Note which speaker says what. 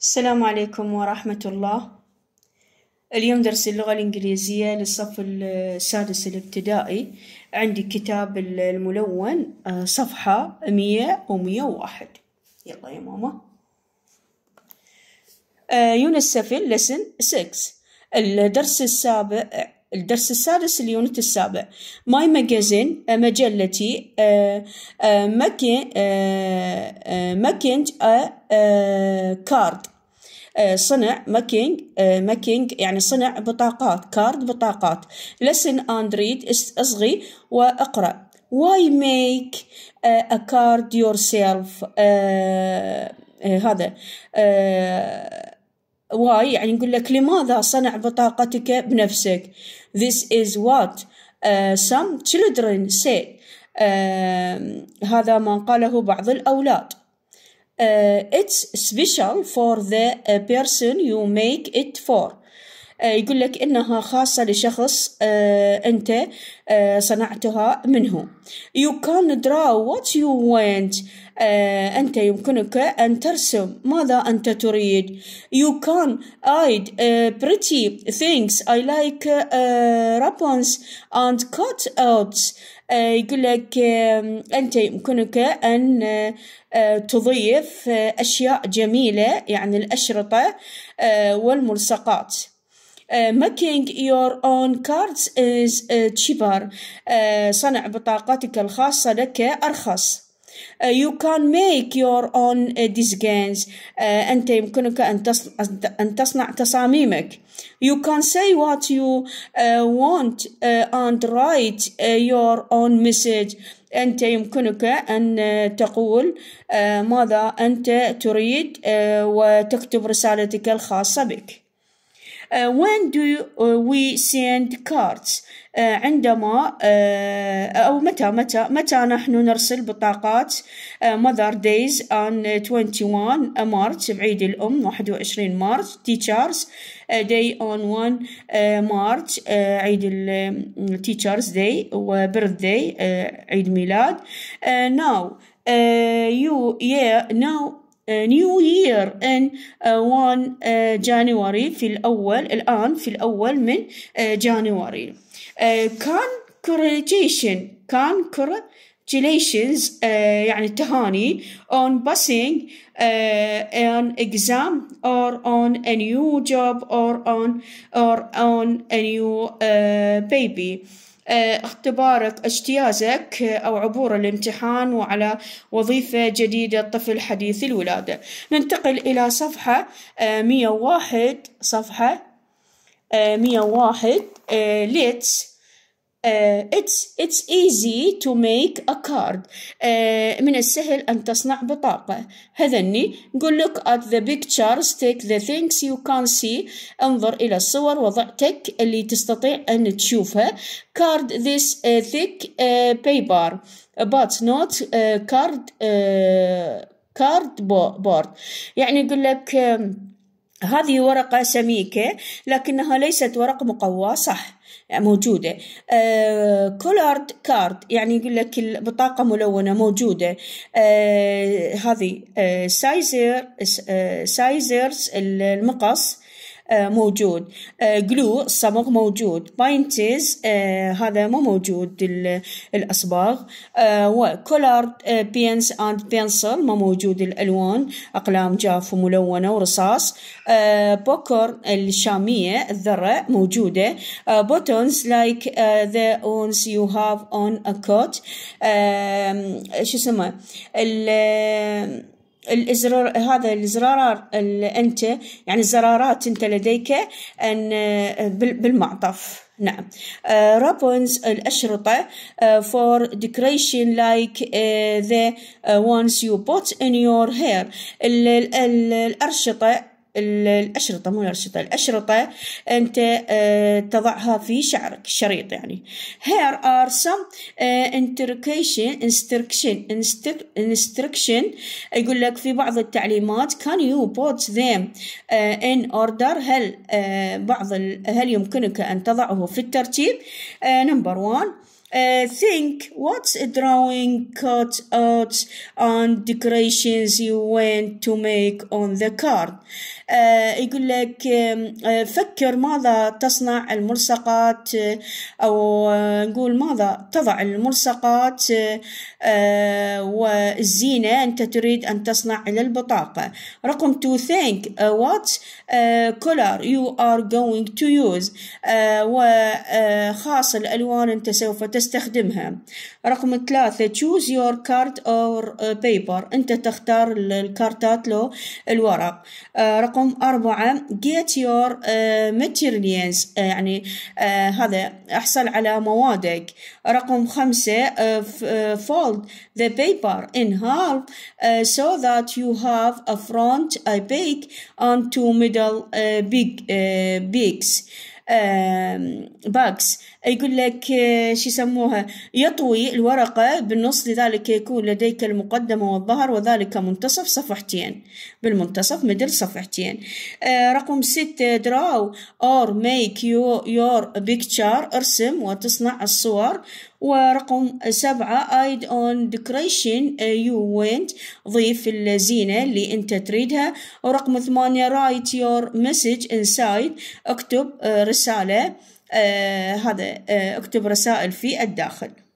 Speaker 1: السلام عليكم ورحمة الله اليوم درس اللغة الإنجليزية للصف السادس الابتدائي عندي كتاب الملون آه، صفحة مية ومية وواحد يلا يا ماما يونس سفل لسن 6 الدرس السابع الدرس السادس اليونت السابع ماي آه، ماجازين مجلتي آه، آه، ماكينج كارد صنع ماكينج ماكينج يعني صنع بطاقات كارد بطاقات لسن اند ريد اصغي واقرا واي ميك ا كارد يور سيلف هذا واي يعني نقول لك لماذا صنع بطاقتك بنفسك this is what uh, some children say uh, هذا ما قاله بعض الأولاد uh, it's special for the person you make it for آه، يقول لك إنها خاصة لشخص آه، أنت آه، صنعتها منه you can draw what you want أنت يمكنك أن ترسم ماذا أنت تريد you can hide pretty things I like ribbons and cutouts يقول لك أنت يمكنك أن تضيف أشياء جميلة يعني الأشرطة والملصقات making your own cards is cheaper صنع بطاقتك الخاصة لك أرخص you can make your own designs أنت يمكنك أن تصنع تصاميمك you can say what you want and write your own message أنت يمكنك أن تقول ماذا أنت تريد وتكتب رسالتك الخاصة بك when do we send cards عندما أو متى متى متى نحن نرسل بطاقات mother days on 21 مارس بعيد الأم 21 مارس teachers day on 1 مارس عيد teachers day و birthday عيد ميلاد now you yeah now نيو يير ان 1 جانوري في الأول الآن في الأول من كان جانيوري كان congratulations يعني تهاني on passing an exam or on a new job or on or on a new baby آه، اختبارك اجتيازك آه، أو عبور الامتحان وعلى وظيفة جديدة طفل حديث الولادة ننتقل إلى صفحة 101 آه، صفحة 101 ليتس آه، it's it's easy to make a card آه، من السهل أن تصنع بطاقة هذني نقول look at the pictures take the things you can see انظر إلى الصور وضعتك اللي تستطيع أن تشوفها card this آه، thick paper but not card card board يعني يقول لك هذه ورقة سميكة لكنها ليست ورق مقوى صح يعني موجودة كولارد uh, كارد يعني يقول لك البطاقة ملونة موجودة uh, هذه سايزر uh, سايزرز uh, المقص uh, آه، موجود جلو آه، الصبغ موجود باينتيز آه، هذا مو موجود الأصباغ وكولارد بينس اند بينسل مو موجود الألوان أقلام جاف وملونة ورصاص بوكر الشامية الذرة موجودة بوتونز لايك ذا اونز يو هاف اون ا كوت شو اسمه الازرار هذا الزرار انت يعني الزرارات انت لديك ان بالمعطف نعم رابونز آه، الأشرطة آه، for decoration like آه، the ones you بوت in your hair الأرشطة الأشرطة مو الأشرطة الأشرطة أنت تضعها في شعرك الشريط يعني here are some instruction instruction instruction يقول لك في بعض التعليمات can you put them in order هل بعض هل يمكنك أن تضعه في الترتيب number one Uh, think what's a drawing cut out on decorations you want to make on the card Uh, آه، يقول لك آه، فكر ماذا تصنع الملصقات آه، أو نقول ماذا تضع الملصقات والزينة أنت تريد أن تصنع للبطاقة رقم to think what color you are going to use وخاص الألوان أنت سوف تستخدمها رقم ثلاثة choose your card or paper أنت تختار الكارتات لو الورق رقم أربعة get your materials يعني هذا احصل على موادك رقم خمسة fold the paper in half so that you have a front big and two middle big bigs باكس يقول لك آه، شو يسموها يطوي الورقة بالنص لذلك يكون لديك المقدمة والظهر وذلك منتصف صفحتين بالمنتصف مدل صفحتين آه، رقم ستة draw or make your, picture ارسم وتصنع الصور ورقم سبعة ايد اون ديكريشن يو وينت ضيف الزينة اللي انت تريدها ورقم ثمانية رايت يور مسج انسايد اكتب آه، رسالة آه هذا آه اكتب رسائل في الداخل